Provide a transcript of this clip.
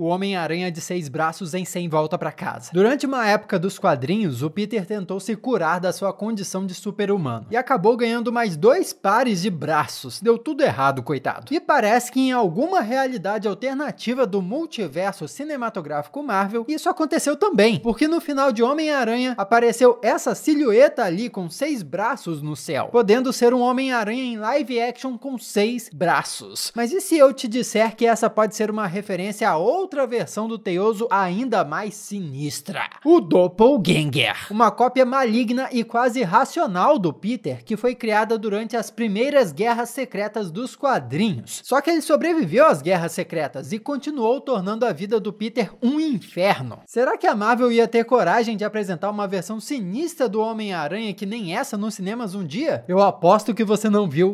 O Homem-Aranha de Seis Braços em Sem Volta para Casa. Durante uma época dos quadrinhos, o Peter tentou se curar da sua condição de super-humano e acabou ganhando mais dois pares de braços. Deu tudo errado, coitado. E parece que em alguma realidade alternativa do multiverso cinematográfico Marvel, isso aconteceu também, porque no final de Homem-Aranha apareceu essa silhueta ali com seis braços no céu, podendo ser um Homem-Aranha em live action com seis braços. Mas e se eu te disser que essa pode ser uma referência a outra versão do Teioso ainda mais sinistra, o Doppelganger, uma cópia maligna e quase racional do Peter que foi criada durante as primeiras guerras secretas dos quadrinhos. Só que ele sobreviveu às guerras secretas e continuou tornando a vida do Peter um inferno. Será que a Marvel ia ter coragem de apresentar uma versão sinistra do Homem-Aranha que nem essa nos cinemas um dia? Eu aposto que você não viu